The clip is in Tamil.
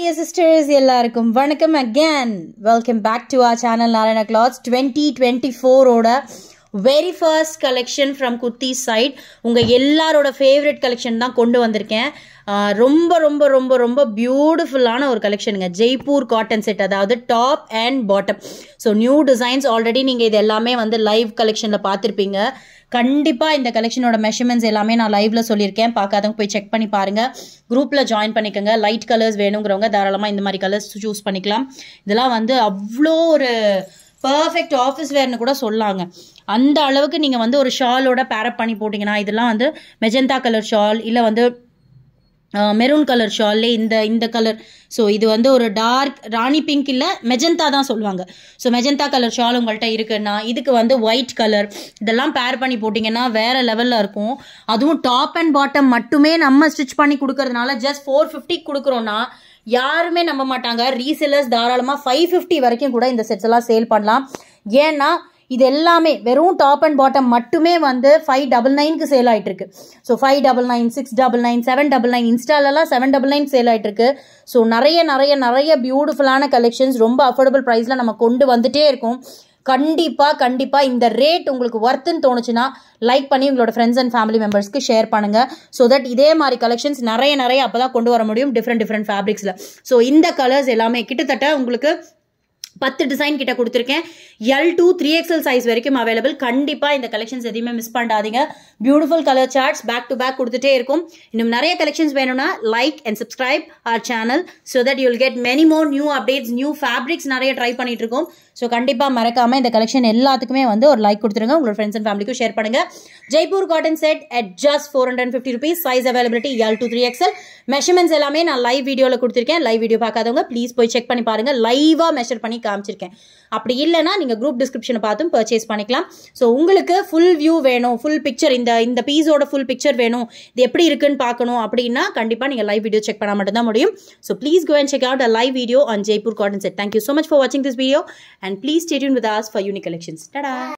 டியர் சிஸ்டர்ஸ் எல்லாருக்கும் வணக்கம் again welcome back to our channel Narayana clothes twenty twenty ஃபோரோட வெரி ஃபர்ஸ்ட் கலெக்ஷன் ஃப்ரம் குத்தி சைட் உங்கள் எல்லாரோட ஃபேவரட் கலெக்ஷன் தான் கொண்டு வந்திருக்கேன் ரொம்ப ரொம்ப ரொம்ப ரொம்ப பியூட்டிஃபுல்லான ஒரு கலெக்ஷனுங்க ஜெய்ப்பூர் காட்டன் செட் அதாவது top and bottom so new designs already நீங்கள் இது எல்லாமே வந்து லைவ் கலெக்ஷனில் பார்த்துருப்பீங்க கண்டிப்பாக இந்த கலெக்ஷனோட மெஷர்மெண்ட்ஸ் எல்லாமே நான் லைவ்ல சொல்லியிருக்கேன் பார்க்காதவங்க போய் செக் பண்ணி பாருங்கள் குரூப்பில் ஜாயின் பண்ணிக்கோங்க லைட் கலர்ஸ் வேணுங்கிறவங்க தாராளமாக இந்த மாதிரி கலர்ஸ் சூஸ் பண்ணிக்கலாம் இதெல்லாம் வந்து அவ்வளோ ஒரு பர்ஃபெக்ட் ஆஃபீஸ் வேர்னு கூட சொல்லாங்க அந்த அளவுக்கு நீங்கள் வந்து ஒரு ஷாலோட பேரப் பண்ணி போட்டிங்கன்னா இதெல்லாம் வந்து மெஜந்தா கலர் ஷால் இல்லை வந்து மெரூன் கலர் ஷால் இந்த இந்த கலர் ஸோ இது வந்து ஒரு டார்க் ராணி பிங்க் இல்லை மெஜந்தா தான் சொல்லுவாங்க ஸோ மெஜந்தா கலர் ஷால் உங்கள்கிட்ட இருக்குன்னா இதுக்கு வந்து ஒயிட் கலர் இதெல்லாம் பேர் பண்ணி போட்டிங்கன்னா வேறு லெவலில் இருக்கும் அதுவும் டாப் அண்ட் பாட்டம் மட்டுமே நம்ம ஸ்டிச் பண்ணி கொடுக்கறதுனால ஜஸ்ட் ஃபோர் ஃபிஃப்டி கொடுக்குறோன்னா யாருமே நம்ப மாட்டாங்க ரீசெல்லர்ஸ் தாராளமாக ஃபைவ் ஃபிஃப்டி வரைக்கும் கூட இந்த செட்ஸ் எல்லாம் சேல் பண்ணலாம் ஏன்னா இது எல்லாமே வெறும் டாப் அண்ட் பாட்டம் மட்டுமே வந்து ஃபைவ் டபுள் நைனுக்கு சேல் ஆகிட்டு இருக்கு so five double nine six double nine seven double nine இன்ஸ்டாலெல்லாம் செவன் டபுள் நைன் சேல் ஆகிட்டு இருக்கு ஸோ நிறைய நிறைய நிறைய பியூட்டிஃபுல்லான கலெக்ஷன்ஸ் ரொம்ப அஃபோர்டபுள் ப்ரைஸில் நம்ம கொண்டு வந்துட்டே இருக்கும் கண்டிப்பாக கண்டிப்பாக இந்த ரேட் உங்களுக்கு ஒர்த்துன்னு தோணுச்சுன்னா லைக் பண்ணி உங்களோட ஃப்ரெண்ட்ஸ் அண்ட் ஃபேமிலி மெம்பர்ஸ்க்கு ஷேர் பண்ணுங்கள் ஸோ தட் இதே மாதிரி கலெக்ஷன்ஸ் நிறைய நிறைய அப்போ தான் கொண்டு வர முடியும் டிஃப்ரெண்ட் டிஃப்ரெண்ட் ஃபேப்ரிக்ஸில் ஸோ இந்த கலர்ஸ் எல்லாமே கிட்டத்தட்ட உங்களுக்கு பத்து டிசைன் கிட்ட கொடுத்துருக்கேன் L to three XL size வரைக்கும் அவைலபிள் கண்டிப்பாக இந்த கலெக்ஷன்ஸ் எதையுமே மிஸ் பண்ணாதீங்க beautiful colour charts back to back கொடுத்துட்டே இருக்கும் இன்னும் நிறைய கலெக்ஷன்ஸ் வேணும்னா like and subscribe our channel so that you'll get many more new updates new fabrics நிறைய ட்ரை பண்ணிட்டு இருக்கோம் ஸோ கண்டிப்பாக மறக்காமல் இந்த கலெக்ஷன் எல்லாத்துக்குமே வந்து ஒரு லைக் கொடுத்துருங்க உங்களோட ஃப்ரெண்ட்ஸ் அண்ட் ஃபேமிலிக்கும் ஷேர் பண்ணுங்க Jaipur cotton set at just four hundred fifty rupees size availability L to three XL measurements எல்லாமே நான் லைவ் வீடியோவில் கொடுத்துருக்கேன் லைவ் வீடியோ பார்க்காதவங்க ப்ளீஸ் போய் செக் பண்ணி பாருங்கள் லைவாக மெஷர் பண்ணி காமிச்சிருக்கேன் அப்படி இல்லைனா நீங்கள் குரூப் டிஸ்கிரிப்ஷனை பார்த்தும் பர்ச்சேஸ் பண்ணிக்கலாம் ஸோ உங்களுக்கு ஃபுல் வியூ வேணும் ஃபுல் பிக்சர் இந்த இந்த பீஸோட ஃபுல் பிக்சர் வேணும் இது எப்படி இருக்குன்னு பார்க்கணும் அப்படின்னா கண்டிப்பாக நீங்கள் லைவ் வீடியோ செக் பண்ணால் மட்டும்தான் முடியும் so please go and check out a live video on Jaipur cotton set thank you so much for வாட்சிங் this video and please stay tuned with us for unique collections டடா